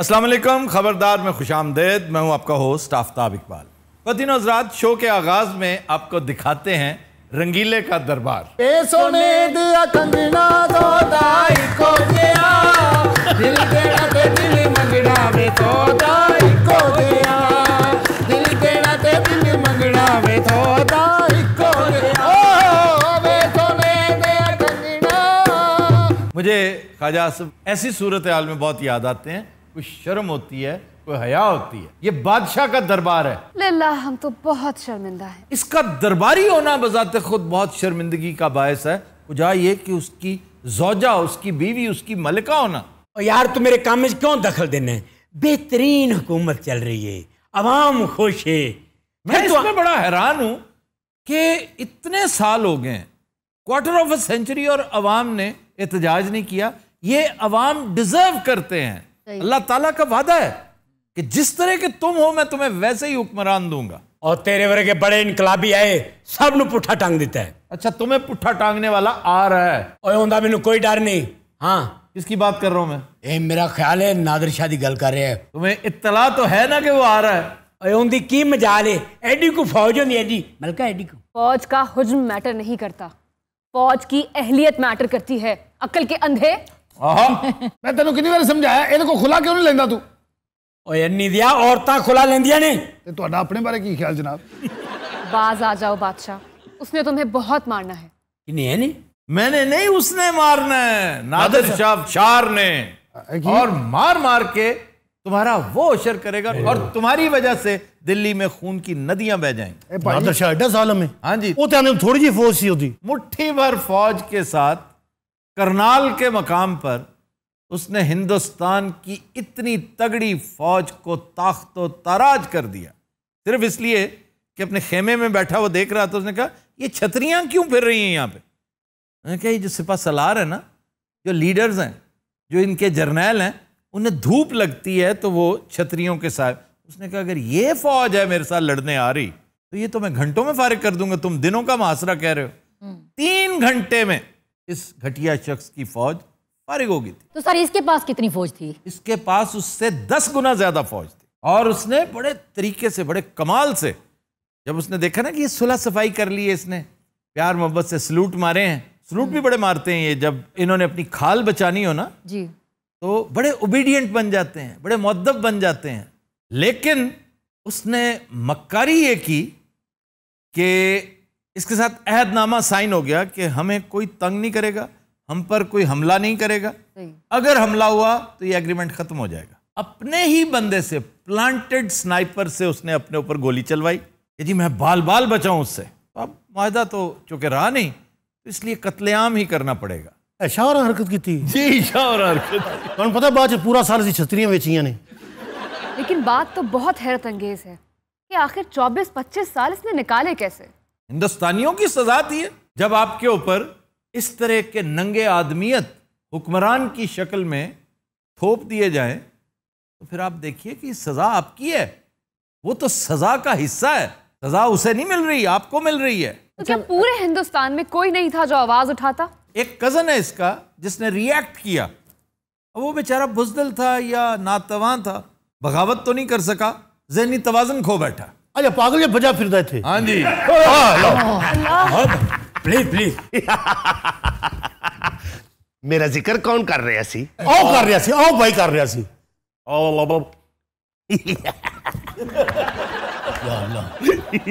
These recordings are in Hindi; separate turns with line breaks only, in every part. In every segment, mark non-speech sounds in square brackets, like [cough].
असलम खबरदार में खुश आमदेद मैं हूं आपका होस्ट आफ्ताब इकबाल वतिन हजरात शो के आगाज में आपको दिखाते हैं रंगीले का दरबार मुझे ख्वाजा आसफ ऐसी सूरत हाल में बहुत याद आते हैं कोई शर्म होती है कोई हया होती है ये बादशाह का दरबार है
लल्ला हम तो बहुत शर्मिंदा है
इसका दरबारी होना बजाते खुद बहुत शर्मिंदगी का बायस है वजह ये कि उसकी जोजा उसकी बीवी उसकी मलिका होना और यार तुम मेरे काम में क्यों दखल देने बेहतरीन हुकूमत चल रही है आवाम खुश है मैं तो इसमें बड़ा हैरान हूं कि इतने साल हो गए क्वार्टर ऑफ अ सेंचुरी और अवाम ने एहतजाज नहीं किया ये अवाम डिजर्व करते हैं अल्लाह ताला का वादा है कि जिस तरह के तुम हो मैं तुम्हें वैसे ही हुक्मरान दूंगा और तेरे वर्ग के बड़े इनकलाबी आए सब नु पुट्ठा टांग देता है अच्छा तुम्हें पुट्ठा टांगने वाला आ रहा है और होंदा मैनु कोई डर नहीं हाँ किसकी बात कर रहा हूँ मैं ए, मेरा ख्याल है नादर शाह की गल कर रहे हैं तुम्हें इतला तो है ना कि वो
आ रहा है उनकी की मजाल है एडी को फौज होनी एडी मलका एडी को
फौज का हुज्म मैटर नहीं करता फौज की अहलियत मैटर करती है अक्ल के अंधे
[laughs] मैं तेन कि समझाया ਸਮਝਾਇਆ को खुला क्यों नहीं ਨਹੀਂ तू दिया ਓਏ खुला ਦਿਆ ਔਰਤਾਂ ਖੁਲਾ ਲੈਂਦੀਆਂ ਨੇ ਤੇ ਤੁਹਾਡਾ ਆਪਣੇ ਬਾਰੇ
बाज आ जाओ बादशाह उसने तुम्हें बहुत मारना है
नहीं है नहीं मैंने नहीं उसने मारना है नादर शाह शार ने और मार मार के तुम्हारा वो अशर करेगा और तुम्हारी वजह से दिल्ली में खून की नदियां बह जाएंगी नादिर शाह हाँ जी वो तो थोड़ी जी फौज सी होती मुट्ठी भर फौज के साथ करनाल के मकाम पर उसने हिंदुस्तान की इतनी तगड़ी फौज को ताख्त ताराज कर दिया सिर्फ इसलिए कि अपने खेमे में बैठा वो देख रहा था उसने कहा ये छतरियां क्यों फिर रही हैं यहाँ पे उन्होंने कहा ये जो सिपा सलार है ना जो लीडर्स हैं जो इनके जर्नैल हैं उन्हें धूप लगती है तो वो छतरियों के साथ उसने कहा अगर ये फौज है मेरे साथ लड़ने आ रही तो ये तो मैं घंटों में फारिग कर दूंगा तुम दिनों का मुहासरा कह रहे हो हम्म। तीन घंटे में इस घटिया शख्स की फौज फारिग हो गई
थी तो सर इसके पास कितनी फौज थी
इसके पास उससे दस गुना ज्यादा फौज थी और उसने बड़े तरीके से बड़े कमाल से जब उसने देखा ना कि ये सुलह सफाई कर ली है इसने प्यार मोहब्बत से सलूट मारे हैं सलूट भी बड़े मारते हैं ये जब इन्होंने अपनी खाल बचानी हो ना जी तो बड़े ओबीडियंट बन जाते हैं बड़े मद्दब बन जाते हैं लेकिन उसने मक्कारी ये की कि इसके साथ अहदनामा साइन हो गया कि हमें कोई तंग नहीं करेगा हम पर कोई हमला नहीं करेगा अगर हमला हुआ तो ये एग्रीमेंट खत्म हो जाएगा अपने ही बंदे से प्लांटेड स्नाइपर से उसने अपने ऊपर गोली चलवाई कि जी मैं बाल बाल बचाऊं उससे तो अब माहदा तो चूंकि रहा नहीं तो इसलिए कत्लेआम ही करना पड़ेगा शावर हरकत की थी जी शावर हरकत कौन पता बात पूरा साल सी छतरियां बेचियां ने
लेकिन बात तो बहुत हैरत अंगेज है कि आखिर 24-25 साल इसने निकाले कैसे
हिंदुस्तानियों की सजा थी जब आपके ऊपर इस तरह के नंगे आदमियत हुक्मरान की शक्ल में थोप दिए जाएं तो फिर आप देखिए कि सज़ा आपकी है वो तो सज़ा का हिस्सा है सज़ा उसे नहीं मिल रही आपको मिल रही है
तो क्या पूरे हिंदुस्तान में कोई नहीं था जो आवाज़ उठाता एक कज़न है इसका जिसने रिएक्ट
किया वो बेचारा बुजदल था या नातवान था बगावत तो नहीं कर सका जहनी तोज़न खो बैठा अरे पागल ये बजा फिर थे हाँ जी प्लीज हाँ, प्लीज मेरा जिक्र कौन कर रहा सी ओ कर रहा सी ओ भाई कर रहा सी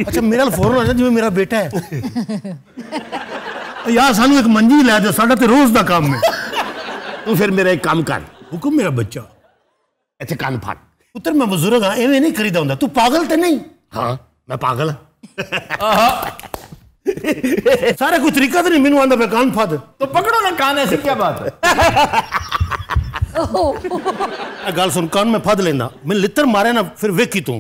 अच्छा मेरा फोन आ जाए मेरा बेटा है [laughs] यार सानू एक मंजी ला दो सा रोज का काम है तू फिर मेरा एक काम कर हुकुम मेरा बच्चा इतने कान फाट पुत्र मैं बुजुर्ग हाँ इवें नहीं करीदा हूं तू पागल तो नहीं हाँ मैं पागल सारे कुछ तरीका तो नहीं मैनू आंदा मैं कान फाद तो पकड़ो ना कान ऐसे क्या बात है गल सुन कान में फाद लेना मैं लितर मारे ना फिर वेखी तू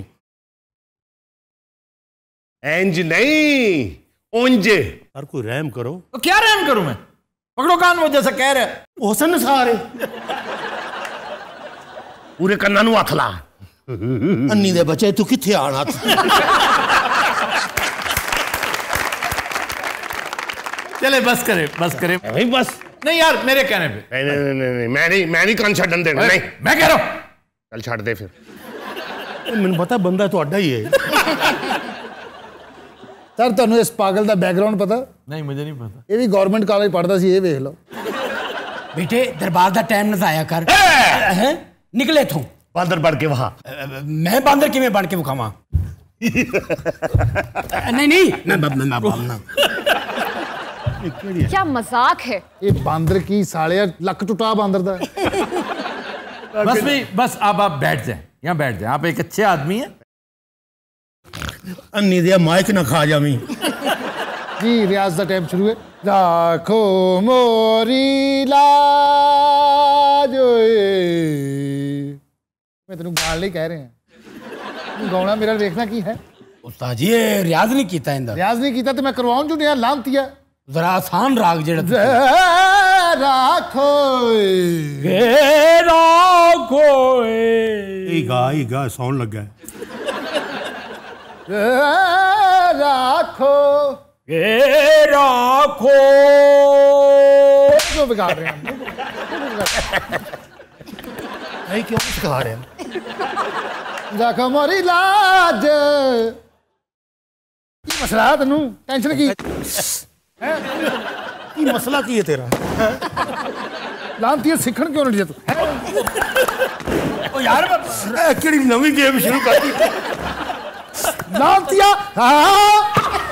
एंज नहीं उंज हर कोई रहम करो तो क्या रहम करूं मैं पकड़ो कान वो जैसा कह रहे हो सन सारे पूरे कन्ना नु हथ ला ਅੰਨੀ ਦੇ ਬੱਚੇ ਤੂੰ ਕਿੱਥੇ ਆਣਾ चले बस करे बस करे नहीं बस नहीं यार मेरे कहने पे नहीं नहीं नहीं, नहीं, नहीं मैं नहीं मैं नहीं कान छड़न देना नहीं मैं कह रहा हूं चल छड़ दे फिर ਮੈਨੂੰ ਪਤਾ ਬੰਦਾ ਤੁਹਾਡਾ ਹੀ ਹੈ ਸਰ ਤੁਹਾਨੂੰ ਇਸ ਪਾਗਲ ਦਾ ਬੈਕਗ੍ਰਾਉਂਡ ਪਤਾ ਨਹੀਂ ਮੈਨੂੰ ਨਹੀਂ ਪਤਾ ਇਹ ਵੀ ਗਵਰਨਮੈਂਟ ਕਾਲਜ ਪੜਦਾ ਸੀ ਇਹ ਵੇਖ ਲਓ ਬੇਟੇ ਦਰਬਾਰ ਦਾ ਟਾਈਮ ਨਾ ਜ਼ਾਇਆ ਕਰ ਹੈ ਨਿਕਲੇ ਤੂੰ बंदर बन के वहाँ मैं बंदर के मैं
बन के मुखा नहीं नहीं मैं बब मैं
क्या मजाक है ये बांदर की साले लक टुटा बांदर दा [laughs] बस भी बस आप आप बैठ जाए यहाँ बैठ जाएं आप एक अच्छे आदमी हैं अन्नी दिया माइक ना खा जावी जी रियाज का टाइम शुरू है राखो मोरी लाजोए मैं तेन गाल कह रहे हैं गाना मेरा देखना की है ਉਸਤਾਦ ਜੀ ਇਹ ਰਿਆਜ਼ ਨਹੀਂ ਕੀਤਾ ਇਹਦਾ ਰਿਆਜ਼ ਨਹੀਂ ਕੀਤਾ ਤੇ ਮੈਂ ਕਰਵਾਉਣ ਜੂ ਨਿਆ ਲਾਂਤੀ ਆ ਜ਼ਰਾ ਆਸਾਨ ਰਾਗ ਜਿਹੜਾ ਰਾਖੋ ਏ ਰਾਖੋ ਏ ਗਾ ਇਹ ਗਾ ਸੌਣ ਲੱਗਾ ਰਾਖੋ ਏ ਰਾਖੋ ਕਿਉਂ ਵਿਗਾੜ ਰਹੇ ਹੋ ਨਹੀਂ ਕਿਉਂ ਵਿਗਾੜ ਰਹੇ ਹੋ देखो मोरी लाज की मसला है तेन टेंशन की की मसला की है तेरा लानती सीखण क्यों नहीं तू ओ यार केड़ी नवी गेम शुरू कर दी लानतिया हाँ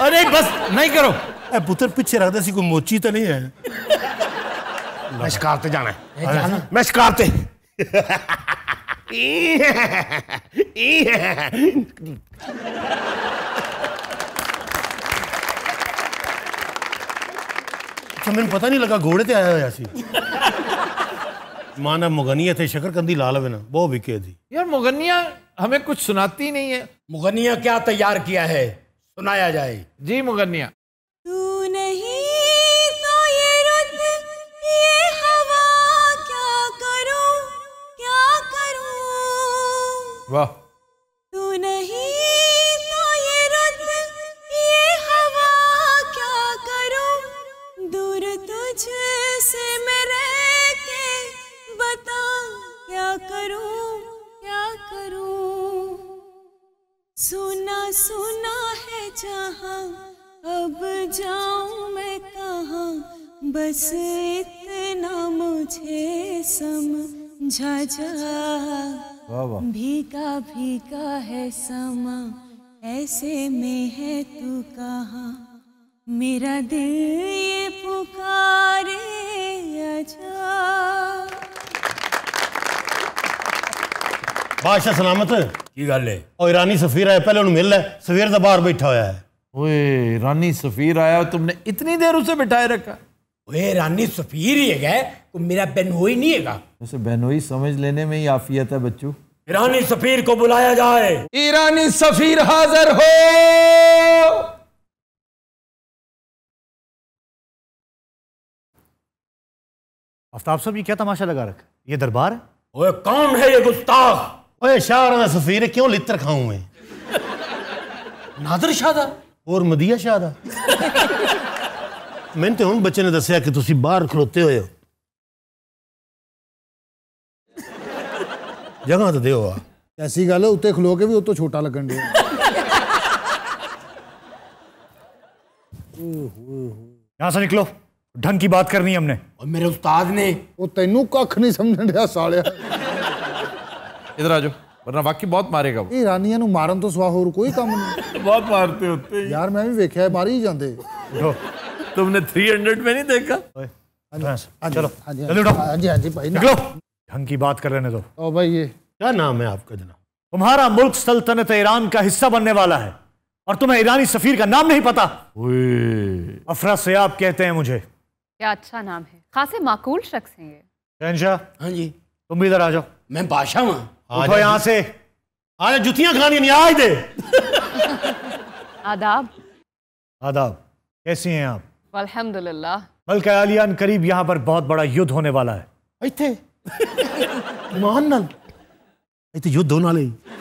अरे बस नहीं करो ए पुत्र पीछे रखदा सी कोई मोची तो नहीं है मैं शिकार ते जाना है मैं शिकार ते अच्छा तो मैं पता नहीं लगा घोड़े आया हुआ सी माना मुगनिया थे कंदी लाल वे ना बिके थी यार मुगनिया हमें कुछ सुनाती नहीं है मुगनिया क्या तैयार किया है सुनाया जाए जी मुगनिया
तू नहीं वाह तू
नहीं तो ये रत ये हवा क्या करूं दूर तुझसे मैं रह बता क्या करूं क्या करूं सुना सुना है जहां अब जाऊं मैं कहां बस इतना मुझे समझा जा भीका भीका है
समा ऐसे में है तू कहा मेरा
दिल ये पुकारे
बादशाह सलामत की गल है और ईरानी सफीर आया पहले उन्हें मिल ले सफीर तो बाहर बैठा हुआ है ओए रानी सफीर आया तुमने इतनी देर उसे बिठाए रखा ओए रानी सफीर ही है तो मेरा बहनोई नहीं हैगा वैसे बहनोई समझ लेने में ही आफियत है बच्चू ईरानी सफीर को बुलाया जाए ईरानी
सफीर हाजिर हो
आफ्ताब साहब ये क्या तमाशा लगा रखा ये दरबार है ओए कौन है ये गुस्ताख ओए शाहरा सफीर क्यों लित्र खाऊ है नादर शाह और मदिया शाह ਮੈਨੂੰ ਤੇ ਹੁਣ ਬੱਚੇ ਨੇ ਦੱਸਿਆ ਕਿ ਤੁਸੀਂ ਬਾਹਰ ਖਲੋਤੇ ਹੋਏ ਹੋ ਜਗ੍ਹਾ ਤਾਂ ਦਿਓ ਆ ਐਸੀ ਗੱਲ ਉੱਤੇ ਖਲੋ ਕੇ ਵੀ ਉਤੋਂ ਛੋਟਾ ਲੱਗਣ ਦੇ यहाँ से निकलो ढंग की बात करनी हमने और मेरे उस्ताद ने वो तेनू कख नहीं समझ रहा सालिया इधर आ जाओ वरना वाकई बहुत मारेगा वो ईरानिया नु मारन तो सवा होर कोई काम नहीं [laughs] बहुत मारते होते यार मैं भी वेखया मारी ही ਜਾਂਦੇ तुमने 300 में नहीं देखा चलो ढंग हाँ हाँ की बात कर लेने दो तो। भाई ये क्या नाम है आपका जनाब तुम्हारा मुल्क सल्तनत ईरान का हिस्सा बनने वाला है और तुम्हें ईरानी सफीर का नाम नहीं पता अफरा से आप कहते हैं मुझे
क्या अच्छा नाम है खासे माकूल शख्स हैं
ये हाँ जी तुम भी इधर आ जाओ मैं बादशाह हूँ उठो यहाँ से आज जुतियां खानी नहीं आज दे
[laughs] आदाब
आदाब कैसी हैं आप
बल्कि
आलियान करीब यहाँ पर बहुत बड़ा युद्ध होने वाला है इतने युद्ध होना ਇੱਥੇ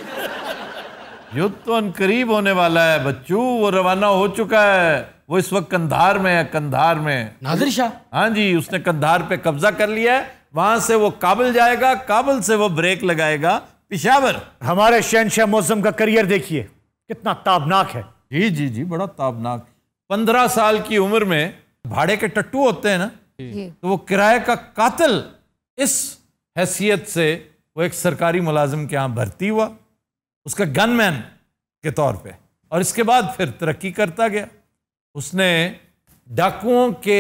युद्ध तो अन करीब होने वाला है बच्चू वो रवाना हो चुका है वो इस वक्त कंधार में है कंधार में नाजिर शाह हाँ जी उसने कंधार पे कब्जा कर लिया है वहां से वो काबुल जाएगा काबुल से वो ब्रेक लगाएगा पिशावर हमारे शहनशाह मौसम का करियर देखिए कितना ताबनाक है जी जी जी बड़ा ताबनाक पंद्रह साल की उम्र में भाड़े के टट्टू होते हैं ना तो वो किराए का कातिल इस हैसियत से वो एक सरकारी मुलाजिम के यहाँ भर्ती हुआ उसका गनमैन के तौर पे और इसके बाद फिर तरक्की करता गया उसने डाकुओं के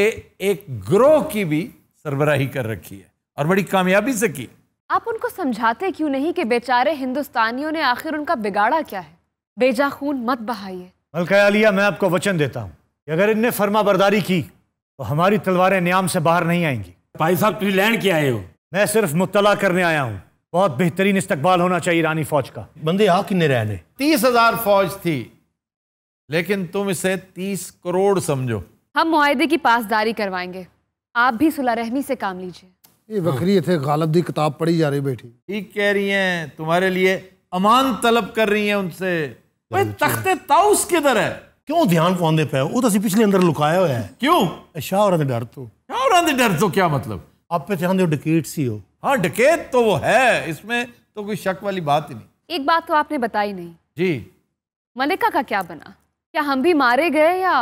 एक ग्रोह की भी सरबराही कर रखी है और बड़ी कामयाबी से की
आप उनको समझाते क्यों नहीं कि बेचारे हिंदुस्तानियों ने आखिर उनका बिगाड़ा क्या है बेजा खून मत बहाइए
मलका मैं आपको वचन देता हूँ कि अगर इनने फर्मा बरदारी की तो हमारी तलवारें नियाम से बाहर नहीं आएंगी भाई साहब तुम लैंड के आए हो मैं सिर्फ मुतला करने आया हूँ बहुत बेहतरीन इस्तकबाल होना चाहिए ईरानी फौज का बंदे आ किन्ने रहने तीस हजार फौज थी लेकिन तुम इसे तीस करोड़ समझो
हम मुआदे की पासदारी करवाएंगे आप भी रहमी से काम लीजिए
ये बकरी थे गालब दी किताब पढ़ी जा रही बैठी ठीक कह रही हैं तुम्हारे लिए अमान तलब कर रही हैं उनसे तख्ते ताउस किधर है क्यों ध्यान ਪਾਉਂਦੇ ਪਏ ਉਹ ਤਾਂ ਅਸੀਂ ਪਿਛਲੇ ਅੰਦਰ ਲੁਕਾਇਆ ਹੋਇਆ ਹੈ ਕਿਉਂ ਸ਼ਾਹ ਹੋਰਾਂ ਦੇ ਡਰ ਤੋਂ ਸ਼ਾਹ ਹੋਰਾਂ ਦੇ ਡਰ ਤੋਂ ਕੀ ਮਤਲਬ आप पहचानते हो डकेट सी हो हाँ डकेत तो वो है इसमें तो कोई शक वाली बात ही
नहीं एक बात तो आपने बताई नहीं जी मलिका का क्या बना क्या हम भी मारे गए या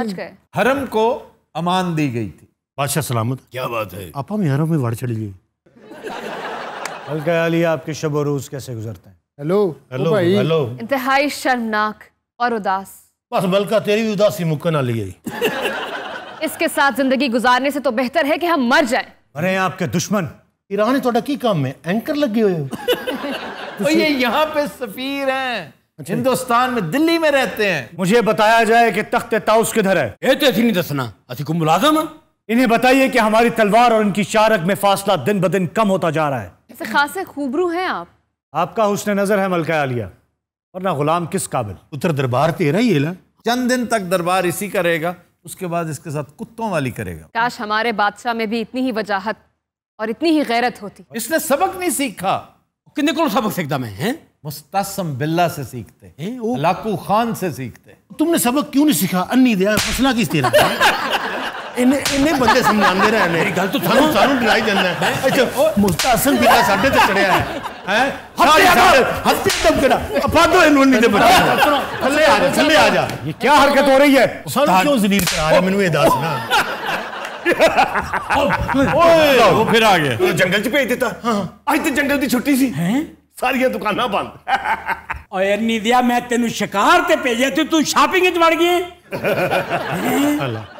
बच गए
हरम को अमान दी गई थी बादशाह सलामत क्या बात है आपा में हरम में वाड़ चली गई हल्का अली आपके शब और रोज कैसे गुजरते हैं हेलो हेलो हेलो
इंतहाई शर्मनाक और उदास
बस बल्कि तेरी भी उदासी मुक्का ना ली
इसके साथ जिंदगी गुजारने से तो बेहतर है कि हम मर जाए
अरे आपके दुश्मन ईरान थोड़ा की काम में एंकर लगे हुए
तो ये यहाँ
पे सफीर हैं अच्छा। हिंदुस्तान में दिल्ली में रहते हैं मुझे बताया जाए कि तख्त ताउस किधर है ये तो नहीं दसना अति को मुलाजम इन्हें बताइए कि हमारी तलवार और इनकी शारक में फासला दिन ब दिन कम होता जा रहा है
खासे खूबरू हैं आप
आपका हुस्न नजर है मलका आलिया वरना गुलाम किस काबिल उतर तो दरबार तेरा ही है चंद दिन तक दरबार इसी का रहेगा उसके बाद इसके साथ कुत्तों वाली करेगा
काश हमारे बादशाह में भी इतनी ही वजाहत और इतनी ही गैरत होती
इसने सबक नहीं सीखा किन्ने को सबक सीखता मैं हैं मुस्तसम बिल्ला से सीखते हैं लाकू खान से सीखते हैं तुमने सबक क्यों नहीं सीखा अन्नी दिया मसला किस तेरा [laughs] ਇਹਨੇ ਇਹਨੇ ਬੰਦੇ ਸਮਝਾਉਂਦੇ ਰਹੇ ਨੇ ਮੇਰੀ ਗੱਲ ਤੂੰ ਸਾਨੂੰ ਸਾਨੂੰ ਡਰਾਈ ਜਾਂਦਾ ਅੱਛਾ ਮੁਸਤਾਸਨ ਬਿਲਾ ਸਾਡੇ ਤੇ ਚੜਿਆ ਹੈ ਹੈ ਹੱਥੇ ਹੱਥੇ ਦਮ ਕਰਾ ਅਫਾਦੋ ਇਹਨੂੰ ਨਹੀਂ ਦੇ ਬਣਾ ਥੱਲੇ ਆ ਜਾ ਥੱਲੇ ਆ ਜਾ ਇਹ ਕੀ ਹਰਕਤ ਹੋ ਰਹੀ ਹੈ ਸਾਨੂੰ ਕਿਉਂ ਜ਼ਲੀਲ ਕਰਾ ਰਿਹਾ ਮੈਨੂੰ ਇਹ ਦੱਸ ਨਾ ਓਏ ਉਹ ਫਿਰ ਆ ਗਿਆ ਜੰਗਲ ਚ ਭੇਜ
ਦਿੱਤਾ ਹਾਂ ਅੱਜ ਤੇ ਜੰਗਲ ਦੀ ਛੁੱਟੀ ਸੀ ਹੈ ਸਾਰੀਆਂ ਦੁਕਾਨਾਂ ਬੰਦ दिया मैं तेन शिकार ते भेजे तो तू तू शॉपिंग बढ़ गई [laughs]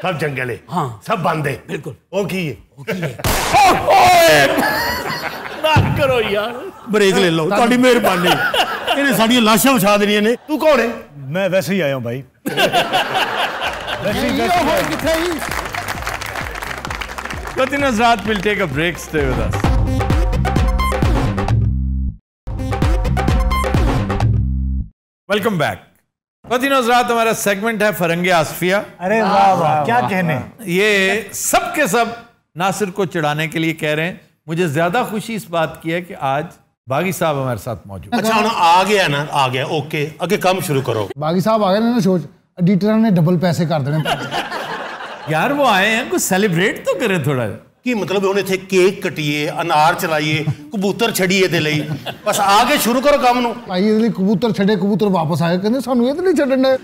सब
जंगल हाँ सब बंद है बिल्कुल ओकी है है ब्रेक ले लो थोड़ी लाशा बछा दे तू कौन मैं वैसे ही आया भाई वैसे मिलते वेलकम बैक बदिनोज रात हमारा सेगमेंट है फरंगे आसफिया अरे वाह वाह क्या कहने ये सब के सब नासिर को चिढ़ाने के लिए कह रहे हैं मुझे ज्यादा खुशी इस बात की है कि आज बागी साहब हमारे साथ मौजूद अच्छा ना आ गया ना आ गया ओके अगे काम शुरू करो बागी साहब आ गए ना तो सोच एडिटर ने डबल पैसे कर देने [laughs] यार वो आए हैं कुछ सेलिब्रेट तो करें थोड़ा कि मतलब उन्हें इतने केक कटिए अनार चलाइए कबूतर ਛੜੀਏ ਦੇ ਲਈ ਬਸ ਆ ਕੇ ਸ਼ੁਰੂ ਕਰੋ ਕੰਮ ਨੂੰ ਭਾਈ ਇਹਦੇ ਲਈ ਕਬੂਤਰ ਛੱਡੇ ਕਬੂਤਰ ਵਾਪਸ ਆਏ ਕਹਿੰਦੇ ਸਾਨੂੰ ਇਹਦੇ ਲਈ ਛੱਡਣਾ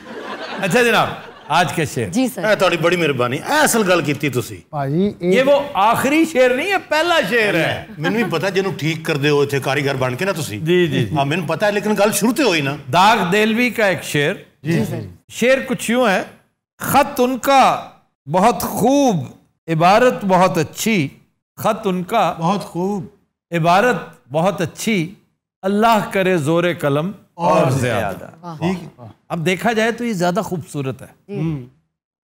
ਅੱਛਾ ਜਨਾਬ आज के शेर जी सर थोड़ी बड़ी मेहरबानी असल गल की भाजी ये वो आखिरी शेर नहीं है पहला शेर है मैंने भी पता जिन्हों ठीक कर दे हो कारीगर बन के ना तुसी जी जी हाँ मैंने पता है लेकिन गल शुरू से हुई ना दाग देलवी का एक शेर जी, जी सर शेर कुछ यूं है खत उनका बहुत खूब इबारत बहुत अच्छी ख़त उनका बहुत खूब इबारत बहुत अच्छी अल्लाह करे ज़ोर कलम और ज़्यादा ठीक अब देखा जाए तो ये ज़्यादा खूबसूरत है हम्म।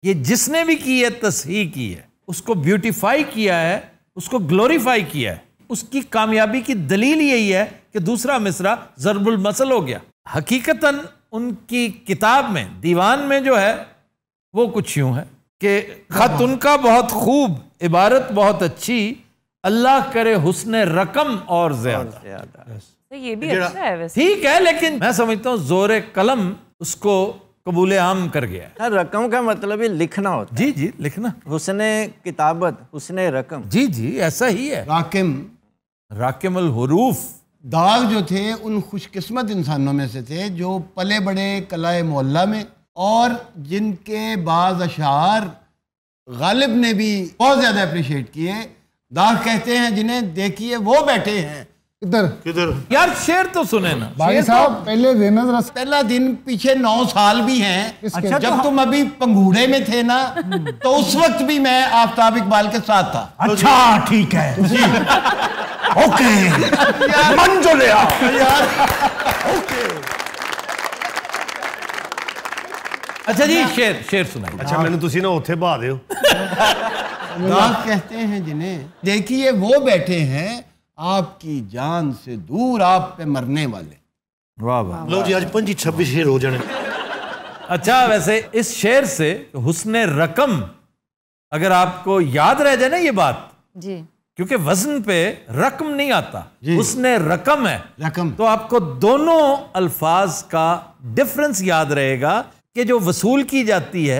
ये जिसने भी की है तस्ही की है उसको ब्यूटीफाई किया है उसको ग्लोरीफाई किया है उसकी कामयाबी की दलील यही है कि दूसरा मिसरा ज़रबुल मसल हो गया हकीकतन उनकी किताब में दीवान में जो है वो कुछ यूं है कि ख़त उनका बहुत खूब इबारत बहुत अच्छी अल्लाह करे हुसन रकम और ज्यादा
तो ये भी अच्छा है वैसे ठीक है लेकिन
मैं समझता हूँ जोर
कलम उसको कबूल आम कर गया है हाँ, रकम का मतलब ही लिखना होता जी जी लिखना हुसन किताबत हुसन रकम जी जी ऐसा ही है राकिम
राकिम हरूफ दाग जो थे उन खुशकिस्मत इंसानों में से थे जो पले बड़े कलाए मोहल्ला में और जिनके बाद अशार गालिब ने भी बहुत ज़्यादा अप्रिशिएट किए दाग कहते हैं जिन्हें देखिए वो बैठे हैं किधर किधर यार शेर तो सुने ना भाई तो- साहब तो, पहले दिन पहला दिन पीछे नौ साल भी हैं अच्छा जब तो तुम हाँ। अभी पंगूड़े में थे ना तो उस वक्त भी मैं आफ्ताब इकबाल के साथ था अच्छा ठीक है ओके मन जो ले आओ
यार ओके
अच्छा जी शेर शेर सुनाइए अच्छा मैंने तुसी ना ਉੱਥੇ ਬਾ ਦਿਓ लोग कहते हैं जिन्हें देखिए वो बैठे हैं आपकी जान से दूर आप पे मरने वाले वाह वाह लो जी आज पंजी छब्बीस शेर हो जाने अच्छा वैसे इस शेर से हुस्न रकम अगर आपको याद रह जाए ना ये बात जी क्योंकि वजन पे रकम नहीं आता उसने रकम है रकम तो आपको दोनों अल्फाज का डिफरेंस याद रहेगा कि जो वसूल की जाती है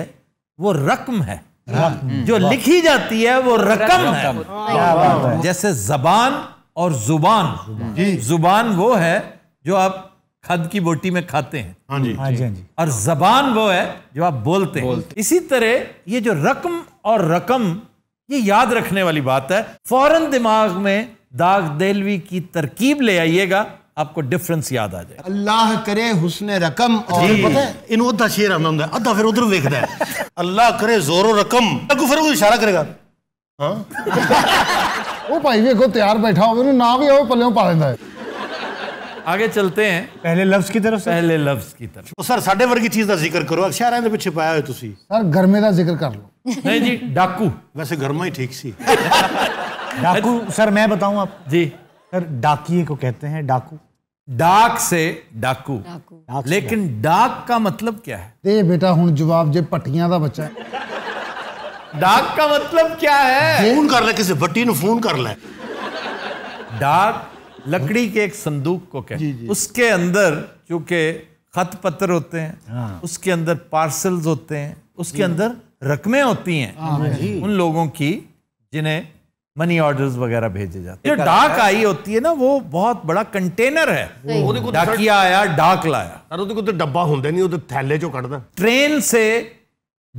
वो रकम है हम्म। जो लिखी जाती है वो रकम
है
जैसे जबान और जुबान जुबान वो है जो आप खद की बोटी में खाते हैं हाँ जी हाँ जी हाँ और जबान वो है जो आप बोलते हैं बोलते। इसी तरह ये जो रकम और रकम ये याद रखने वाली बात है फौरन दिमाग में दाग देलवी की तरकीब ले आइएगा आपको डिफरेंस याद आ जाए अल्लाह करे हुसने रकम और इन अद्धा शेर आंदा हुंदा अद्धा फिर उधर देखदा है [laughs] अल्लाह करे जोरो रकम अगू फिर वो इशारा करेगा हां ओ भाई देखो तैयार बैठा हो ना भी होवे पल्ले पा लेंदा है आगे चलते हैं पहले लफ्ज की तरफ पहले लफ्ज की तरफ तो सर साढ़े वर्गी चीज का जिक्र करो शहर के पीछे पाया हो ਤੁਸੀਂ ਸਰ ਗਰਮੇ ਦਾ ਜ਼ਿਕਰ ਕਰ ਲਓ ਨਹੀਂ ਜੀ ਡਾਕੂ ਵੈਸੇ ਗਰਮਾ ਹੀ ਠੀਕ ਸੀ ਡਾकू सर मैं बताऊं आप जी सर डाकिए को कहते हैं डाकू डाक से डाकू लेकिन डाक का मतलब क्या है दे बेटा जवाब ਜਵਾਬ ਜੇ का बच्चा है डाक का मतलब क्या है फोन कर ले किसी भट्टी ने फोन कर ले डाक लकड़ी के एक संदूक को कहते उसके अंदर चूंकि खत पत्र होते हैं हाँ। उसके अंदर पार्सल्स होते हैं उसके अंदर रकमें होती हैं हाँ, उन लोगों की जिन्हें मनी ऑर्डर्स वगैरह भेजे जाते हैं जो डाक आई होती है ना वो बहुत बड़ा कंटेनर है डाकिया आया डाक लाया सर ਉਹਦੇ ਕੋਲ ਤਾਂ ਡੱਬਾ ਹੁੰਦੇ ਨਹੀਂ ट्रेन से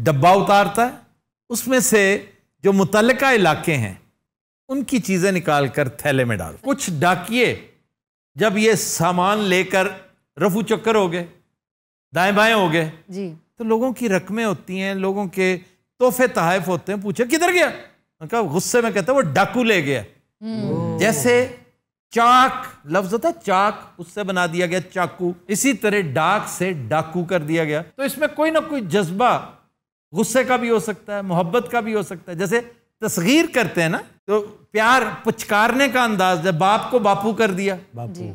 डब्बा उतारता है उसमें से जो मुतल इलाके हैं उनकी चीज़ें निकाल कर थैले में डाल कुछ डाकिए जब ये सामान लेकर रफू चक्कर हो गए दाएं बाएं हो गए तो लोगों की रकमें होती हैं लोगों के तोहफे तहफ होते हैं पूछे किधर गया उनका गुस्से में कहता है वो डाकू ले गया हम्म। जैसे चाक लफ्ज होता है चाक उससे बना दिया गया चाकू इसी तरह डाक से डाकू कर दिया गया तो इसमें कोई ना कोई जज्बा गुस्से का भी हो सकता है मोहब्बत का भी हो सकता है जैसे तस्गीर करते हैं ना तो प्यार पुचकारने का अंदाज है बाप को बापू कर दिया बापू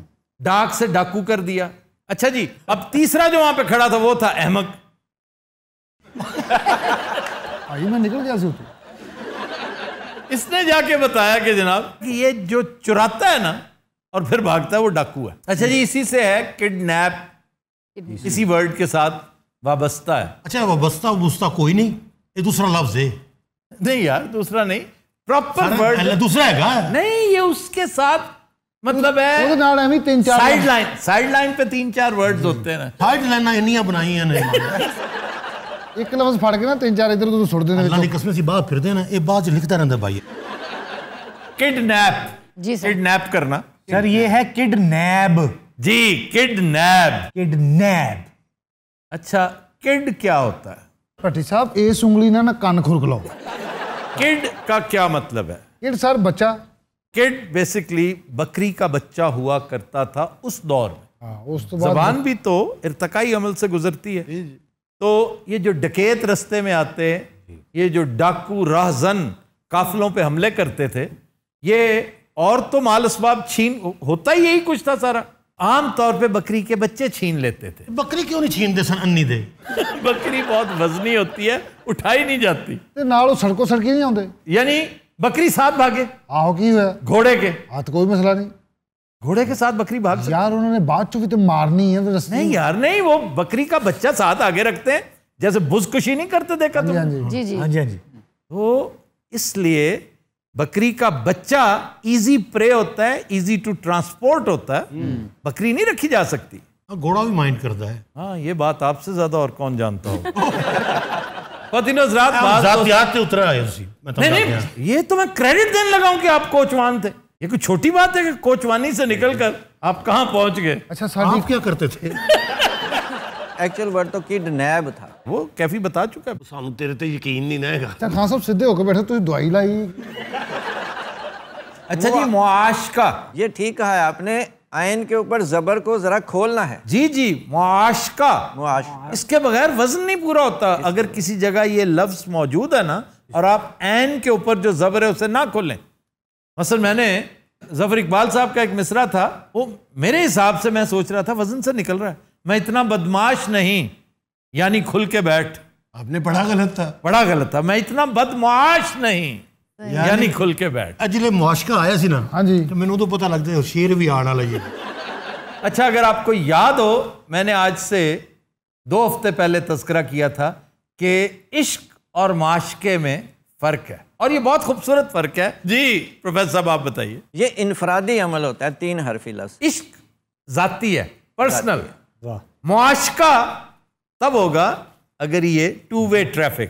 डाक से डाकू कर दिया अच्छा जी अब तीसरा जो वहां पे खड़ा था वो था अहमक भाई [laughs] मैं निकल गया इसने जाके बताया कि जनाब कि ये जो चुराता है ना और फिर भागता है वो डाकू है अच्छा जी इसी से है किडनैप इसी वर्ड के साथ वाबस्ता है अच्छा वाबस्ता वस्ता कोई नहीं ये दूसरा लफ्ज है नहीं यार दूसरा नहीं प्रॉपर वर्ड दूसरा है का? नहीं ये उसके साथ मतलब है तो तीन चार साइड लाइन साइड लाइन पे तीन चार वर्ड्स हम्म। होते हैं साइड लाइन इनिया बनाई है नहीं [laughs] एक लफ्ज ਫੜ के ना तीन चार इधर ਉਧਰ ਸੁੱਟ ਦਿੰਦੇ ਅੱਲਾ ਦੀ ਕਸਮ ਸੀ ਬਾਹਰ ਫਿਰਦੇ ਨਾ ਇਹ ਬਾਅਦ ਚ ਲਿਖਦਾ ਰਹਿੰਦਾ किडनैप जी सर किडनैप करना सर ये है किडनैप जी किडनैप किडनैप अच्छा किड क्या होता है भट्टी साहब इस उंगली ना ना कान खुरक लो किड का क्या मतलब है किड सर बच्चा किड बेसिकली बकरी का बच्चा हुआ करता था उस दौर में आ, उस तो जबान भी तो इरतकाई अमल से गुजरती है जी जी। तो ये जो डकेत रस्ते में आते ये जो डाकू राहजन काफलों पे हमले करते थे ये और तो माल इसबाब छीन होता ही यही कुछ था सारा आम तौर पे बकरी के बच्चे छीन लेते थे बकरी क्यों नहीं दे सन अन्नी दे [laughs] बकरी बहुत वजनी होती है उठाई नहीं जाती तो नाल सड़कों सड़की नहीं आते यानी बकरी साथ भागे आहो की घोड़े के हाथ तो कोई मसला नहीं घोड़े के साथ बकरी भाग यार उन्होंने बात चुकी तो मारनी है तो नहीं यार नहीं वो बकरी का बच्चा साथ आगे रखते हैं जैसे बुजकुशी नहीं करते देखा हाँ तुम हाँ जी जी हाँ जी हाँ जी तो इसलिए बकरी का बच्चा इजी प्रे होता है इजी टू ट्रांसपोर्ट होता है हम्म। बकरी नहीं रखी जा सकती हाँ, घोड़ा भी माइंड करता है हाँ ये बात आपसे ज्यादा और कौन जानता हो रात बात उतरा है उसी नहीं नहीं ये तो मैं क्रेडिट देने लगा कि आप कोचवान थे ये कोई छोटी बात है कि कोचवानी से निकलकर आप कहाँ पहुंच गए अच्छा साहब आप क्या करते थे एक्चुअल वर्ड तो किडनैप था वो कैफी बता चुका है सानू तेरे तो यकीन नहीं आएगा अच्छा खान साहब सीधे होकर बैठे तो दवाई लाई
अच्छा जी मुआश का ये ठीक कहा है आपने आयन के ऊपर जबर को जरा खोलना है जी जी मुआश का मुआश इसके बगैर वजन नहीं पूरा होता अगर किसी जगह ये लफ्ज मौजूद है ना
और आप एन के ऊपर जो जबर है उसे ना खोलें मसल मैंने जफर इकबाल साहब का एक मिसरा था वो मेरे हिसाब से मैं सोच रहा था वजन से निकल रहा है मैं इतना बदमाश नहीं यानी खुल के बैठ आपने बड़ा गलत था बड़ा गलत था मैं इतना बदमाश नहीं यानी खुल के बैठ ਅੱਜ मुआशका आया सी ना हाँ जी तो ਮੈਨੂੰ तो पता लगता है शेर भी आना लगे अच्छा अगर आपको याद हो मैंने आज से दो हफ्ते पहले तस्करा किया था कि इश्क और माशके में
फ़र्क है और ये बहुत खूबसूरत फर्क है जी प्रोफेसर साहब आप बताइए ये इनफरादी अमल होता है तीन हरफी लफ्ज इश्क जाती है पर्सनल मुआशका तब होगा अगर ये two way traffic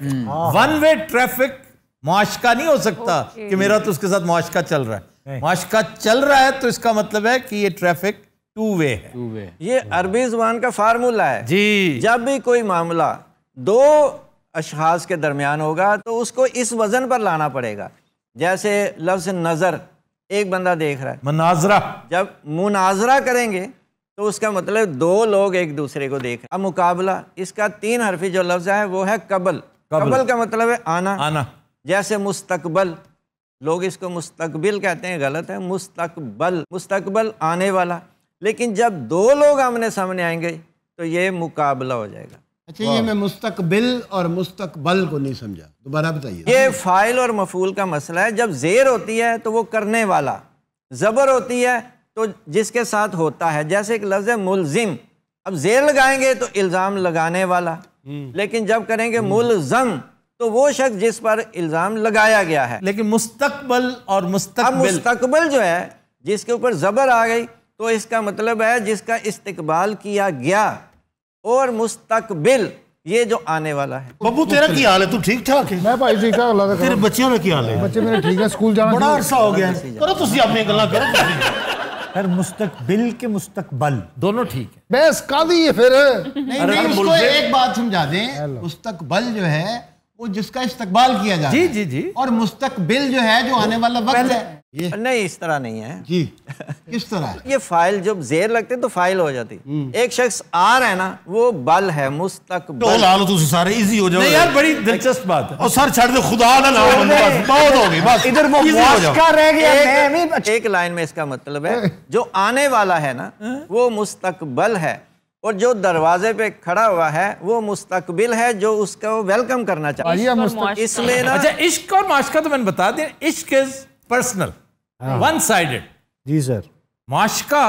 one way traffic
मुआशका नहीं हो सकता कि मेरा तो उसके साथ मुआशका चल रहा है मुआशका चल रहा है
तो इसका मतलब है कि ये ट्रैफिक टू वे है टू वे ये अरबी जुबान का फार्मूला है जी जब भी कोई मामला दो अशास के दरमियान होगा तो उसको इस वज़न पर लाना पड़ेगा जैसे लफ्ज़ नज़र एक बंदा देख रहा है मुनाजरा जब मुनाजरा करेंगे तो उसका मतलब दो लोग एक दूसरे को देख रहे हैं अब मुकाबला इसका तीन हरफी जो लफ्ज़ है वो है कबल कबल का मतलब है आना आना जैसे मुस्तकबल लोग इसको मुस्तकबिल कहते हैं गलत है मुस्तकबल मुस्तकबल आने वाला लेकिन जब दो लोग आमने सामने आएंगे तो ये मुकाबला हो जाएगा अच्छा ये मैं मुस्तकबिल और मुस्तकबल को नहीं समझा दोबारा बताइए ये फाइल और मफूल का मसला है जब जेर होती है तो वो करने वाला ज़बर होती है तो जिसके साथ होता है जैसे एक लफ्ज़ है मुलजिम अब जेर लगाएंगे तो इल्ज़ाम लगाने वाला हम्म। लेकिन जब करेंगे मुलजम तो वो शख्स जिस पर इल्ज़ाम लगाया गया है लेकिन मुस्तकबल और मुस्तकबिल मुस्तकबल जो है जिसके ऊपर ज़बर आ गई तो इसका मतलब है जिसका इस्तकबाल किया गया और मुस्तकबिल ये जो आने वाला है
बब्बू तेरा की हाल है तू ठीक ठाक है मैं भाई ठीक ठाक अल्लाह का तेरे बच्चों का की हाल है बच्चे मेरे ठीक है स्कूल जाना बड़ा अरसा हो गया
करो तुसी अपनी गल्ला करो
फिर मुस्तकबिल के मुस्तकबल दोनों ठीक है बस कादी है फिर नहीं नहीं उसको एक बात
समझा दें मुस्तकबल जो है वो जिसका इस्तकबाल किया जा रहा है जी जी जी और मुस्तकबिल जो है जो आने वाला वक्त है ये नहीं इस तरह नहीं है जी किस तरह [laughs] ये फाइल जब जेर लगते तो फाइल हो जाती हम्म। एक शख्स आ रहा है ना वो बल है मुस्तक तो ला लो तुम सारे इजी हो जाओ नहीं यार बड़ी दिलचस्प बात है और सर छोड़ दे खुदा ना ना बहुत हो गई बस इधर वो का रह गया मैं भी एक लाइन में इसका मतलब है जो आने वाला है ना हाँ। वो मुस्तकबल है और जो दरवाजे पे खड़ा हुआ है वो मुस्तकबिल है जो उसका वेलकम करना चाहिए इसमें ना अच्छा
इश्क और माशका तो मैंने बता दिया इश्क इज पर्सनल वन साइडेड जी सर
माशका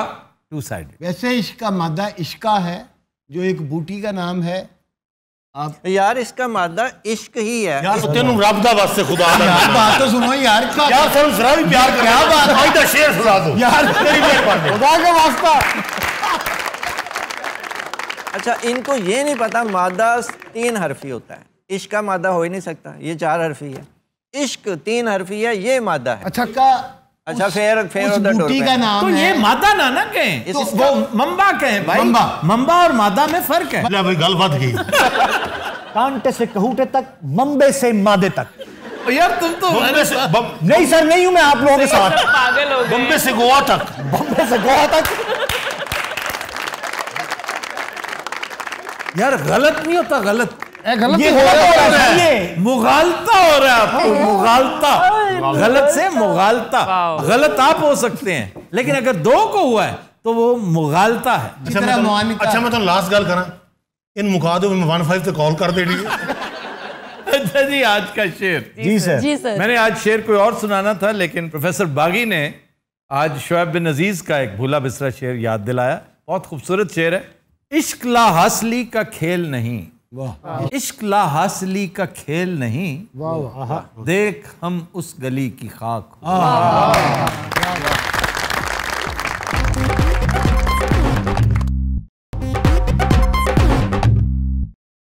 टू साइडेड
वैसे इसका मादा इश्का है जो एक बूटी
का नाम है आप यार इसका मादा इश्क ही है यार तेनू रब दा वास्ते खुदा यार बात तो सुनो यार का यार सर जरा भी प्यार करो क्या बात है तो
शेर सुना दो यार तेरी मेहरबानी खुदा
का वास्ता अच्छा इनको ये नहीं पता मादा तीन हरफी होता है इश्क का मादा हो ही नहीं सकता ये चार हरफी है इश्क तीन हरफी है ये मादा है अच्छा का अच्छा फेर फेर ऑफ द डोर का नाम तो ये मादा ना ना कहें वो मम्बा कहें भाई मम्बा
मम्बा और मादा में फर्क है भाई गलत की कांटे से कहूटे तक मम्बे से मादे तक यार तुम तो नहीं सर नहीं हूं मैं आप लोगों के तो साथ पागल हो गए बम्बे से गोवा तक बम्बे से गोवा तक यार गलत नहीं होता गलत ये हो रहा है मुगालता हो रहा है आपको मुगालता गलत से मुगालता गलत आप हो सकते हैं लेकिन अगर दो को हुआ है तो वो मुगालता है अच्छा मैं तो, लास्ट गल करा इन मुकादो में वन फाइव से कॉल कर देनी अच्छा जी आज का शेर जी सर जी सर मैंने आज शेर कोई और सुनाना था लेकिन प्रोफेसर बागी ने आज शुएब बिन अजीज का एक भूला बिसरा शेर याद दिलाया बहुत खूबसूरत शेर है इश्क ला हासली का खेल नहीं इश्क ला हासिली का खेल नहीं वाह देख हम उस गली की खाक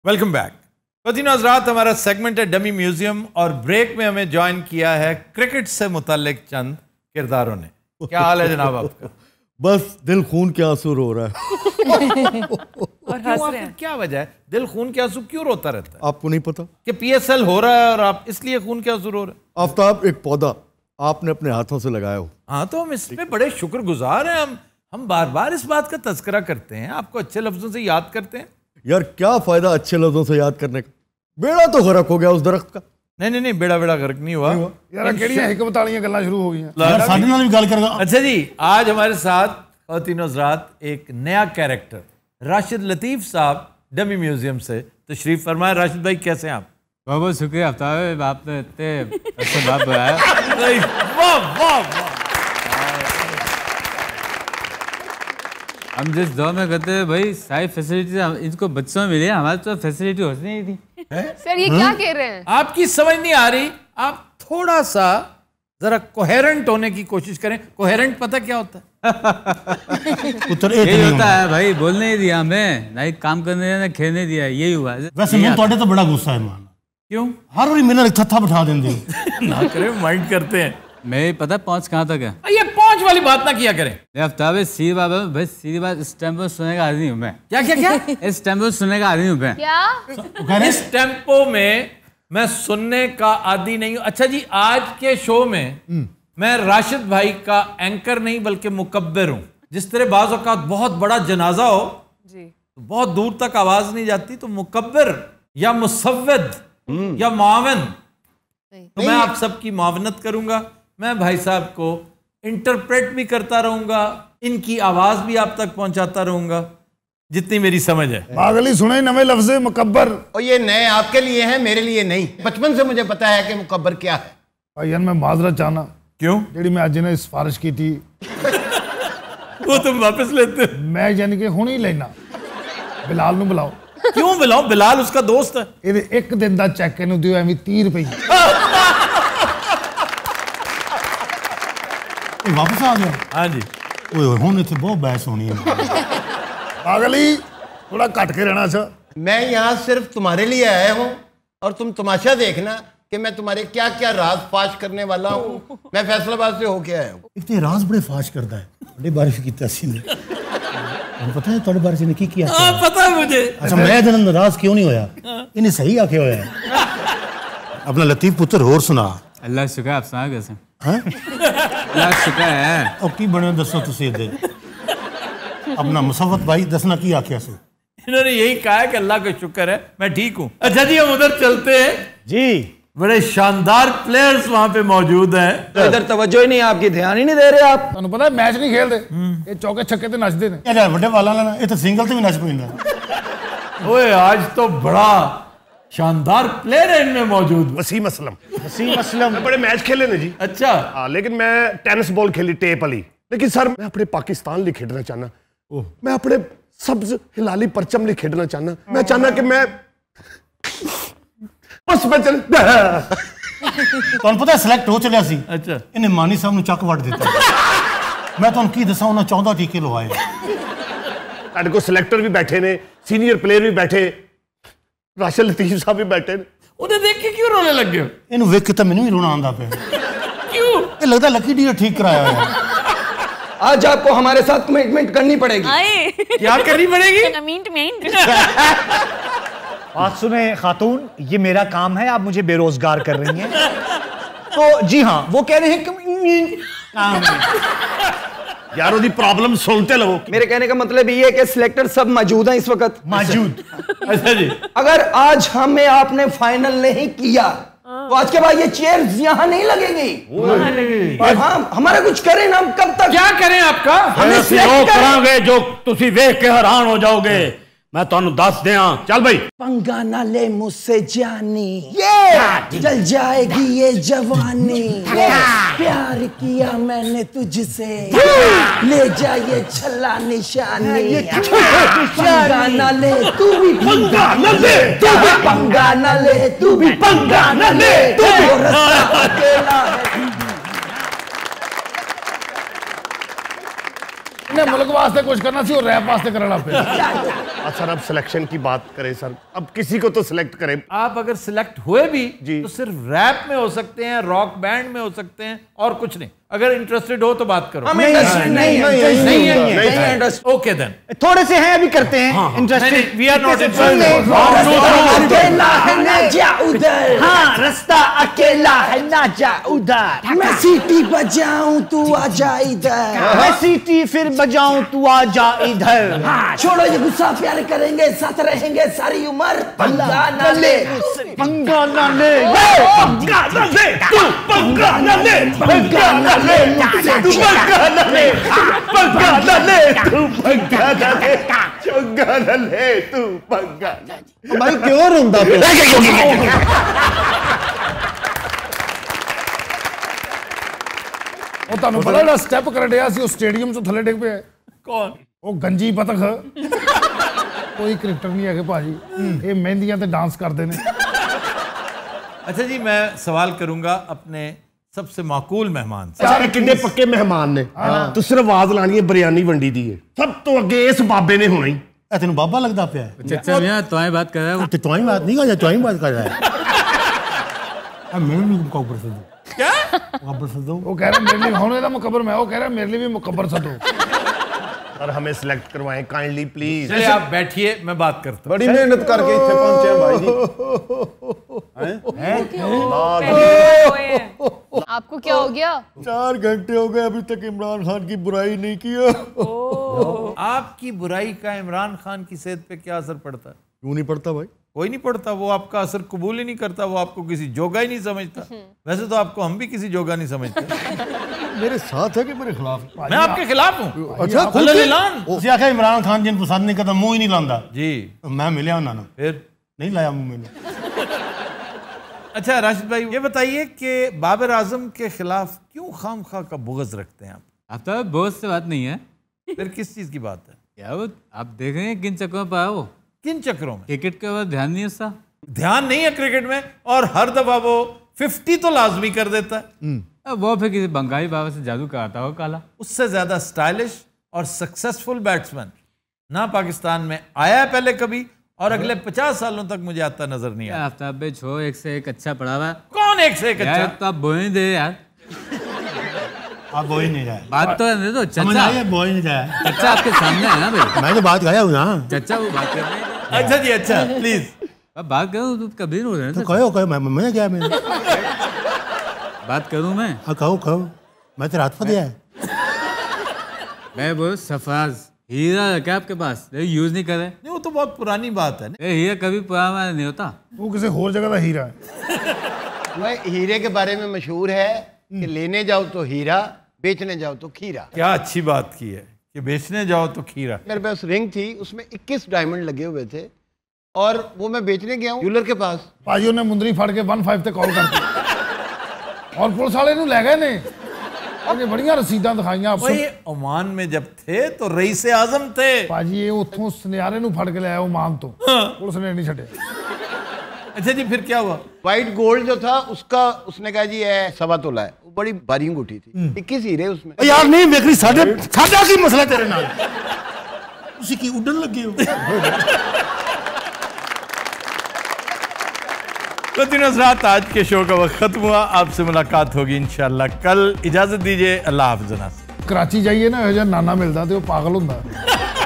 वेलकम बैक पतिनो हजरात हमारा सेगमेंट है डमी म्यूजियम और ब्रेक में हमें ज्वाइन किया है क्रिकेट से मुतलक चंद किरदारों ने क्या हाल है जनाब आपका बस दिल खून के आंसू रो रहा है [laughs] और हंस रहे हैं क्या वजह है दिल खून के आंसू क्यों रोता रहता है आपको नहीं पता कि पीएसएल हो रहा है और आप इसलिए खून के आंसू रो रहे हैं आफ्ताब एक पौधा आपने अपने हाथों से लगाया हो हाँ तो हम इसमें बड़े बड़े शुक्रगुजार हैं हम हम बार बार इस बात का तस्करा करते हैं आपको अच्छे लफ्जों से याद करते हैं यार क्या फायदा अच्छे लफ्जों से याद करने का बेड़ा तो गरक हो गया उस दरख्त का नहीं ਨਹੀਂ ਨਹੀਂ ਬੇੜਾ ਬੇੜਾ ਗਰਕ ਨਹੀਂ ਹੁਆ ਯਾਰ ਕਿਹੜੀਆਂ ਹਕਮਤ गल्ला शुरू हो गई ਗਈਆਂ ਯਾਰ ਸਾਡੇ ਨਾਲ ਵੀ ਗੱਲ ਕਰਗਾ ਅੱਛਾ ਜੀ आज हमारे साथ तीनों हजरात एक नया कैरेक्टर राशिद लतीफ साहब डमी म्यूजियम से तशरीफ फरमाए राशिद भाई कैसे हैं आप बहुत बहुत शुक्रिया आफ्ताब आपने
तो इतने अच्छा बात बताया
[laughs] वाह वाह
हम जिस दौर में कहते हैं भाई सारी फैसिलिटी इनको
बच्चों में मिली हमारे तो फैसिलिटी होती नहीं थी
सर ये क्या कह रहे हैं
आपकी समझ नहीं आ रही आप थोड़ा सा जरा कोहेरेंट होने की कोशिश करें कोहेरेंट पता क्या होता है
[laughs] यही होता है भाई बोलने ही दिया हमें ना ही काम करने दिया ना खेलने दिया यही हुआ वैसे मैं थोड़े
तो बड़ा गुस्सा है मान क्यों हर और मेरा थत्था बैठा दें
[laughs] ना करे माइंड करते हैं मैं ही पता पहुंच कहाँ तक है
ये पहुंच वाली बात ना किया
करें अफ्ताब सीधी बात भाई सीधी बात इस टेम्पो सुने का आदमी हूँ मैं क्या क्या क्या [laughs] इस टेम्पो
सुने का आदमी हूँ मैं
क्या इस
टेम्पो में मैं सुनने का आदि नहीं हूँ अच्छा जी आज के शो में हम्म। मैं राशिद भाई का एंकर नहीं बल्कि मुकबर हूँ जिस तरह बाज औकात बहुत बड़ा जनाजा हो जी तो बहुत दूर तक आवाज नहीं जाती तो मुकबर या मुसवद हम्म। या मावन तो मैं आप सबकी मावनत करूंगा मैं भाई साहब को इंटरप्रेट भी करता रहूंगा इनकी आवाज़ भी आप तक पहुंचाता रहूंगा जितनी मेरी समझ है पागली सुने नवे लफ्ज मुकबर और ये नए आपके लिए हैं मेरे लिए नहीं बचपन से मुझे पता है कि मुकबर क्या है भाई यार मैं माजरा चाहना क्यों जी मैं अजी ने सिफारिश की थी वो तुम वापस लेते मैं यानी कि हूं ही लेना बिलाल नु बुलाओ क्यों बुलाओ बिलाल उसका दोस्त है एक दिन का चेक इन ਇਹਨੂੰ ਦਿਓ ਐਵੇਂ 30 ਇਹ ਵਾਪਸ ਆ ਗਿਆ
ਹਾਂਜੀ ਓਏ ਹੋਏ ਹੁਣ ਇੱਥੇ ਬਹੁਤ ਬਹਿਸ ਹੋਣੀ ਹੈ
ਪਾਗਲੀ थोड़ा कट के रहना सर मैं यहाँ सिर्फ तुम्हारे लिए आया हूँ और तुम तमाशा देखना कि मैं तुम्हारे क्या क्या राज फाश करने वाला हूँ मैं फैसलाबाद से होके आया हूँ इतने राज बड़े फाश करता है बड़े बारिश की तहसील पता है थोड़ी बारिश ने की किया आ, पता है मुझे अच्छा मैं जन नाराज क्यों नहीं होया इन्हें सही आके होया अपना लतीफ पुत्र
और सुना अल्लाह शुक्र आप सुना कैसे ਲੱਗ ਚੁੱਕਾ ਹੈ ਉਹ ਕੀ ਬਣਿਆ ਦੱਸੋ
ਤੁਸੀਂ ਇਹਦੇ अपना मुसवत भाई दसना की आख्या से इन्होंने यही कहा है कि अल्लाह का शुक्र है मैं ठीक हूँ अच्छा जी हम उधर चलते हैं जी बड़े शानदार प्लेयर्स वहाँ पे मौजूद हैं तो इधर तवज्जो ही नहीं आपकी ध्यान ही नहीं दे रहे आप ਤੁਹਾਨੂੰ ਪਤਾ ਮੈਚ ਨਹੀਂ ਖੇਡਦੇ ਇਹ ਚੌਕੇ ਛੱਕੇ ਤੇ ਨੱਚਦੇ ਨੇ ਇਹ ਵੱਡੇ ਵਾਲਾਂ ਨਾਲ ਇਹ ਤਾਂ ਸਿੰਗਲ ਤੇ ਵੀ ਨੱਚ ਪੈਂਦਾ ਓਏ ਅੱਜ ਤਾਂ ਬੜਾ शानदार प्लेयर है इनमें मौजूद वसीम असलम वसीम असलम मैं बड़े मैच खेले ना जी अच्छा आ, हाँ, लेकिन मैं टेनिस बॉल खेली टेप वाली लेकिन सर मैं अपने पाकिस्तान लिए खेलना चाहना मैं अपने सब्ज हिलाली परचम लिए खेलना चाहना मैं चाहना कि मैं बस मैं चल ਤੁਹਾਨੂੰ ਪਤਾ ਸਿਲੈਕਟ ਹੋ ਚਲਿਆ ਸੀ ਅੱਛਾ ਇਹਨੇ ਮਾਨੀ ਸਾਹਿਬ ਨੂੰ ਚੱਕ ਵੜ ਦਿੱਤਾ ਮੈਂ ਤੁਹਾਨੂੰ ਕੀ ਦੱਸਾਂ ਉਹਨਾਂ 14 ਟੀਕੇ ਲਵਾਏ ਸਾਡੇ ਕੋਲ ਸਿਲੈਕਟਰ ਵੀ ਬੈਠੇ ਨੇ ਸੀਨੀਅਰ ਪਲੇਅਰ ਵੀ ਰਾਸ਼ਦ लतीफ साहब भी बैठे ਉਹਦੇ ਦੇਖ ਕੇ ਕਿਉਂ ਰੋਣੇ ਲੱਗੇ ਇਹਨੂੰ ਵੇਖ ਕੇ ਤਾਂ ਮੈਨੂੰ ਹੀ ਰੋਣਾ ਆਂਦਾ ਪਿਆ क्यों ये लगता लकी डी ठीक कराया है आज आपको हमारे साथ कमिटमेंट करनी पड़ेगी आए क्या करनी पड़ेगी
कमेंट बात
सुने खातून ये मेरा काम है आप मुझे बेरोजगार कर रही हैं तो जी हाँ वो कह रहे हैं कम- [laughs] यार ਉਹਦੀ ਪ੍ਰੋਬਲਮ ਸੁਣਤੇ ਲਵੋ मेरे कहने का मतलब ये है कि सिलेक्टर सब मौजूद हैं इस वक्त मौजूद
अच्छा जी अगर आज हमें आपने फाइनल नहीं किया तो आज के बाद ये चेयर यहाँ नहीं लगेगी हम हमारा कुछ करें ना हम कब तक क्या करें आपका हमें
जो तुम वेख के हैरान हो जाओगे मैं तो दस ਦੱਸ चल भाई
पंगा ना ले मुझसे जानी ये जल जाएगी ये जवानी ये। प्यार किया मैंने तुझसे ले जाइए छला छल्ला निशानी पंगा ना ले तू भी पंगा ना ले तू भी पंगा ना ले तू भी पंगा ना ले तू
रस्ता [laughs] अकेला
वास्ते कुछ करना चाहिए और रैप वास्ते करना पे अच्छा सर अब सिलेक्शन की बात करें सर अब किसी को तो सिलेक्ट करें आप अगर सिलेक्ट हुए भी जी तो सिर्फ रैप में हो सकते हैं रॉक बैंड में हो सकते हैं और कुछ नहीं अगर इंटरेस्टेड हो तो बात करो नहीं नहीं ओके देन
थोड़े से हैं अभी करते हैं interested we are not interested हाँ रास्ता अकेला है ना जा उधर हाँ। मैं सीटी बजाऊं तू आ जा इधर मैं सीटी फिर बजाऊं तू आ जा इधर हाँ, छोड़ो ये गुस्सा प्यार करेंगे साथ रहेंगे सारी उम्र पंगा ना ले
पंगा ना ले पंगा ना ले
तू
पंगा ना ले पंगा ले तू बगाना ले बगाना ले
तू बगाना ले बगाना ले
तू बगाना भाई क्यों रोंदा पे ਉਹ ਤੁਹਾਨੂੰ ਪਤਾ ਜਿਹੜਾ ਸਟੈਪ ਕਰਨ ਰਿਹਾ ਸੀ ਉਹ ਸਟੇਡੀਅਮ ਚੋਂ ਥੱਲੇ ਡਿੱਗ ਪਿਆ ਕੌਣ ਉਹ ਗੰਜੀ ਪਤਖ ਕੋਈ ਕ੍ਰਿਕਟਰ ਨਹੀਂ ਹੈਗੇ ਭਾਜੀ ਇਹ ਮਹਿੰਦੀਆਂ ਤੇ ਡਾਂਸ ਕਰਦੇ ਨੇ ਅੱਛਾ ਜੀ ਮੈਂ ਸਵਾਲ ਕਰੂੰਗਾ ਆਪਣੇ सबसे माकूल मेहमान ਚਾਰ ਕਿੰਨੇ ਪੱਕੇ ਮਹਿਮਾਨ ਨੇ ਤੂੰ ਸਿਰਫ ਆਵਾਜ਼ ਲਾਣੀ ਹੈ ਬਿਰਿਆਨੀ ਵੰਡੀ ਦੀ ਹੈ ਸਭ ਤੋਂ ਅੱਗੇ ਇਸ ਬਾਬੇ ਨੇ ਹੋਣਾ ਹੀ ਇਹ ਤੈਨੂੰ ਬਾਬਾ ਲੱਗਦਾ ਪਿਆ ਹੈ ਚਾਚਾ ਮੈਂ
ਤੋਏ ਬਾਤ ਕਰ ਰਿਹਾ
ਹਾਂ ਤੇ ਤੋਏ ਬਾਤ ਨਹੀਂ ਕਰ ਤੋਏ ਬਾਤ ਕਰ ਰਿਹਾ ਹੈ ਆ ਮੈਨੂੰ ਨਹੀਂ ਮੁਕੱਬਰ ਸਦੋ ਕਿਆ ਮੁਕੱਬਰ ਸਦੋ ਉਹ ਕਹਿ ਰਿਹਾ ਮੇਰੇ ਲਈ ਹੋਣੇ ਦਾ ਮੁਕੱਬਰ ਮੈਂ ਉਹ ਕਹਿ ਰਿਹਾ ਮੇਰੇ ਲਈ ਵੀ ਮੁਕੱਬਰ ਸਦੋ और हमें सिलेक्ट करवाएं काइंडली प्लीज चलिए आप बैठिए मैं बात करता हूँ बड़ी
मेहनत
करके इतने पहुंचे भाई
जी हैं? हैं? हैं?
आपको क्या हो गया
चार घंटे हो गए अभी तक इमरान खान की बुराई नहीं किया आपकी बुराई का इमरान खान की सेहत पे क्या असर पड़ता है क्यों नहीं पड़ता भाई कोई नहीं पड़ता वो आपका असर कबूल ही नहीं करता वो आपको किसी जोगा ही नहीं समझता हम्म। वैसे तो आपको हम भी किसी जोगा नहीं समझते [laughs] मेरे साथ है कि मेरे खिलाफ मैं आपके खिलाफ हूँ अच्छा इमरान खान जिन पसंद नहीं करता मुंह ही नहीं लाता जी मैं मिले उन्होंने फिर नहीं लाया मुंह मिले अच्छा राशिद भाई ये बताइए कि बाबर आजम के खिलाफ क्यों खाम खा का बोगज रखते हैं आप तो बोझ से बात
नहीं है फिर किस चीज़ की बात है क्या वो आप देख रहे हैं किन चक्रों पर आओ किन चक्रों में क्रिकेट के बाद ध्यान नहीं है उसका ध्यान नहीं है क्रिकेट में और हर दफा वो फिफ्टी तो
लाजमी कर देता है हम्म। वो फिर किसी बंगाली बाबा से जादू का आता हो काला उससे ज़्यादा स्टाइलिश और सक्सेसफुल बैट्समैन ना पाकिस्तान में आया पहले कभी और हाँ। अगले पचास सालों तक मुझे आता नजर नहीं आया आफ्ताब भाई छो एक से एक अच्छा पढ़ावा कौन एक से एक अच्छा
तो आप बोई दे यार आप बोई नहीं जाए बात तो, तो चचा
बोई नहीं जाए चचा आपके सामने है ना भाई मैं तो बात गया हूँ ना चचा वो बात कर रहे अच्छा जी
अच्छा प्लीज अब बात तो कभी तो कहो कहो मैं क्या बात करूँ मैं हाँ कहो कहो मैं तो रात पर गया मैं वो सफाज हीरा क्या आपके पास यूज नहीं करे नहीं वो तो बहुत पुरानी बात है ए, हीरा कभी पुराना नहीं होता वो किसी और जगह का हीरा है
[laughs] भाई हीरे के बारे में मशहूर है कि हम्म। लेने जाओ तो हीरा बेचने जाओ तो खीरा क्या अच्छी बात की है कि बेचने जाओ तो खीरा मेरे पास रिंग थी उसमें 21 डायमंड लगे हुए थे और वो मैं बेचने गया हूँ ज्वेलर के पास भाइयों ने मुंदरी फाड़ के वन फाइव तक कॉल कर [laughs] और पुलिस वाले लै गए ने અને બડીયા રસીદો દેખાયા આપસો ઓય ઉમાન મે જબ થે તો રઈસ-એ-આઝમ થે બાજી એ ઉથો સુનિયારે નુ ફડક લાયા ઉમાન તો પોલીસ ને એની છડે અચ્છા જી ફિર ક્યા હુઆ વ્હાઈટ ગોલ્ડ જો થા ઉસકા ઉસને કહા જી એ સવા તુલા હે બડી બારીંગ ઉઠી થી 21 હીરે ઉસમે ઓ યાર નહીં વેખરી સાડે ખાડા કી મસલા તેરે નાલ તુસી કી ઉડન લગે હો तो नजरात आज के शो का वक्त खत्म हुआ आपसे मुलाकात होगी इंशाल्लाह कल इजाजत दीजिए अल्लाह हाफिजना कराची जाइए ना नाना मिलता तो पागल हों